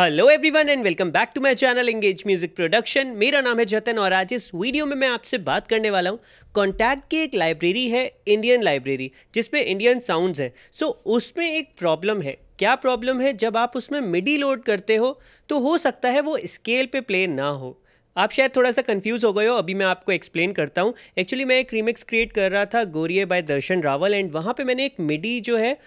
hello everyone and welcome back to my channel engage music production मेरा नाम है जतन और आज इस वीडियो में मैं आपसे बात करने वाला हूँ कॉन्टैक्ट की एक लाइब्रेरी है इंडियन लाइब्रेरी जिसमें इंडियन साउंड्स हैं सो so, उसमें एक प्रॉब्लम है क्या प्रॉब्लम है जब आप उसमें मिडी लोड करते हो तो हो सकता है वो स्केल पे प्ले ना हो आप शायद थोड़ा सा कंफ्यूज हो गए हो अभी मैं आपको एक्सप्लेन करता हूँ एक्चुअली मैं एक रीमिक्स क्रिएट कर रहा था गोरिए बाय दर्शन रावल एंड वहाँ पे मैंने एक मिडी जो है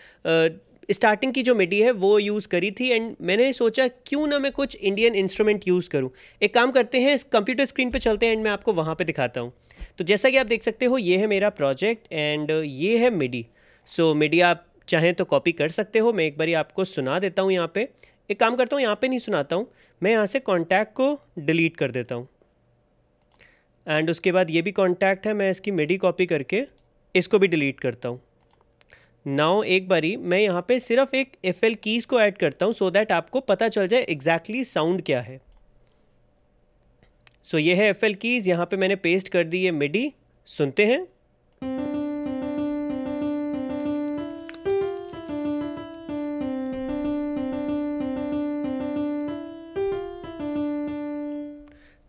स्टार्टिंग की जो मिडी है वो यूज़ करी थी एंड मैंने सोचा क्यों ना मैं कुछ इंडियन इंस्ट्रूमेंट यूज़ करूँ एक काम करते हैं इस कंप्यूटर स्क्रीन पे चलते हैं एंड मैं आपको वहाँ पे दिखाता हूँ तो जैसा कि आप देख सकते हो ये है मेरा प्रोजेक्ट एंड ये है मिडी सो so, मिडी आप चाहें तो कॉपी कर सकते हो मैं एक बारी आपको सुना देता हूँ यहाँ पर एक काम करता हूँ यहाँ पर नहीं सुनाता हूँ मैं यहाँ से कॉन्टैक्ट को डिलीट कर देता हूँ एंड उसके बाद ये भी कॉन्टैक्ट है मैं इसकी मिडी कॉपी करके इसको भी डिलीट करता हूँ नाउ एक बारी मैं यहाँ पे सिर्फ एक एफ एल कीज़ को ऐड करता हूँ सो दैट आपको पता चल जाए एग्जैक्टली exactly साउंड क्या है सो so, ये है एफ एल कीज़ यहाँ पे मैंने पेस्ट कर दी है मिडी सुनते हैं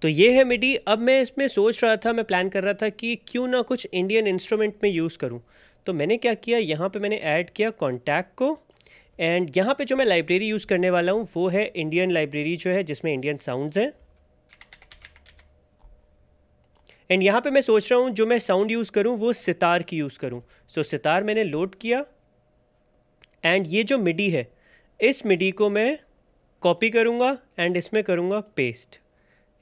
तो ये है मिडी अब मैं इसमें सोच रहा था मैं प्लान कर रहा था कि क्यों ना कुछ इंडियन इंस्ट्रूमेंट में यूज़ करूं तो मैंने क्या किया यहाँ पे मैंने ऐड किया कॉन्टैक्ट को एंड यहाँ पे जो मैं लाइब्रेरी यूज़ करने वाला हूँ वो है इंडियन लाइब्रेरी जो है जिसमें इंडियन साउंड्स हैं एंड यहाँ पे मैं सोच रहा हूँ जो मैं साउंड यूज़ करूँ वो सितार की यूज़ करूँ सो so, सितार मैंने लोड किया एंड ये जो मिडी है इस मिडी को मैं कॉपी करूँगा एंड इसमें करूँगा पेस्ट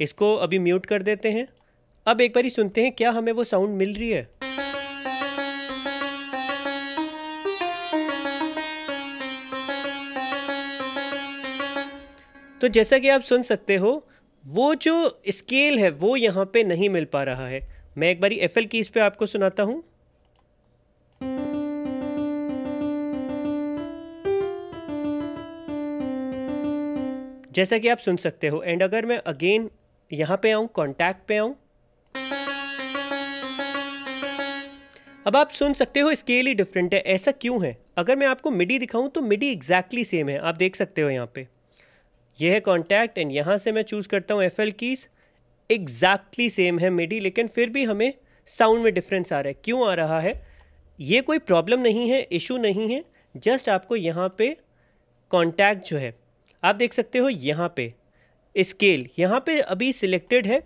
इसको अभी म्यूट कर देते हैं अब एक बार ही सुनते हैं क्या हमें वो साउंड मिल रही है तो जैसा कि आप सुन सकते हो वो जो स्केल है वो यहाँ पे नहीं मिल पा रहा है मैं एक बारी एफ एल कीज़ पे आपको सुनाता हूँ जैसा कि आप सुन सकते हो एंड अगर मैं अगेन यहाँ पे आऊँ कॉन्टैक्ट पे आऊँ अब आप सुन सकते हो स्केल ही डिफरेंट है ऐसा क्यों है अगर मैं आपको मिडी दिखाऊं तो मिडी एग्जैक्टली सेम है आप देख सकते हो यहाँ पे ये है कॉन्टैक्ट एंड यहाँ से मैं चूज़ करता हूँ F L keys exactly same है मिडी लेकिन फिर भी हमें साउंड में डिफरेंस आ रहा है क्यों आ रहा है ये कोई प्रॉब्लम नहीं है इशू नहीं है जस्ट आपको यहाँ पे कॉन्टैक्ट जो है आप देख सकते हो यहाँ पे स्केल यहाँ पे अभी सिलेक्टेड है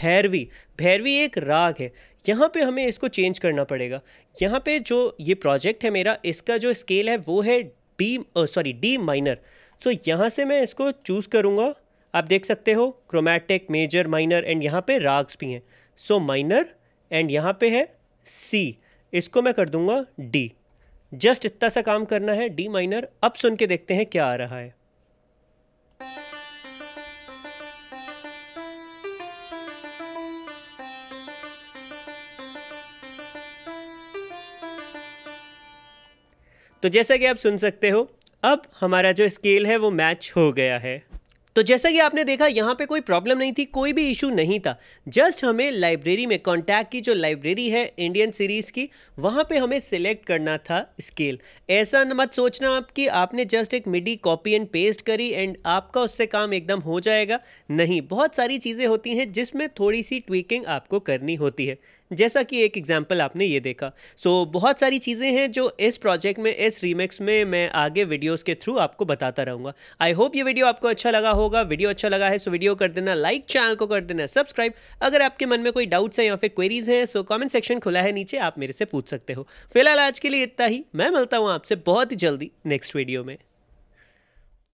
भैरवी भैरवी एक राग है यहाँ पे हमें इसको चेंज करना पड़ेगा यहाँ पे जो ये प्रोजेक्ट है मेरा इसका जो स्केल है वो है D sorry D minor so so, यहाँ से मैं इसको चूज़ करूँगा आप देख सकते हो क्रोमैटिक मेजर माइनर एंड यहाँ पे राग्स भी हैं सो माइनर एंड यहाँ पे है सी इसको मैं कर दूँगा डी जस्ट इतना सा काम करना है डी माइनर अब सुन के देखते हैं क्या आ रहा है तो जैसा कि आप सुन सकते हो अब हमारा जो स्केल है वो मैच हो गया है तो जैसा कि आपने देखा यहाँ पे कोई प्रॉब्लम नहीं थी कोई भी इशू नहीं था जस्ट हमें लाइब्रेरी में कॉन्टैक्ट की जो लाइब्रेरी है इंडियन सीरीज़ की वहाँ पे हमें सिलेक्ट करना था स्केल ऐसा मत सोचना आप कि आपने जस्ट एक मिडी कॉपी एंड पेस्ट करी एंड आपका उससे काम एकदम हो जाएगा नहीं बहुत सारी चीज़ें होती हैं जिसमें थोड़ी सी ट्वीकिंग आपको करनी होती है जैसा कि एक एग्जाम्पल आपने ये देखा सो so, बहुत सारी चीज़ें हैं जो इस प्रोजेक्ट में इस रीमेक्स में मैं आगे वीडियोस के थ्रू आपको बताता रहूँगा आई होप ये वीडियो आपको अच्छा लगा होगा वीडियो अच्छा लगा है सो वीडियो कर देना लाइक चैनल को कर देना सब्सक्राइब अगर आपके मन में कोई डाउट्स हैं या फिर क्वेरीज हैं सो कॉमेंट सेक्शन खुला है नीचे आप मेरे से पूछ सकते हो फिलहाल आज के लिए इतना ही मैं मिलता हूँ आपसे बहुत ही जल्दी नेक्स्ट वीडियो में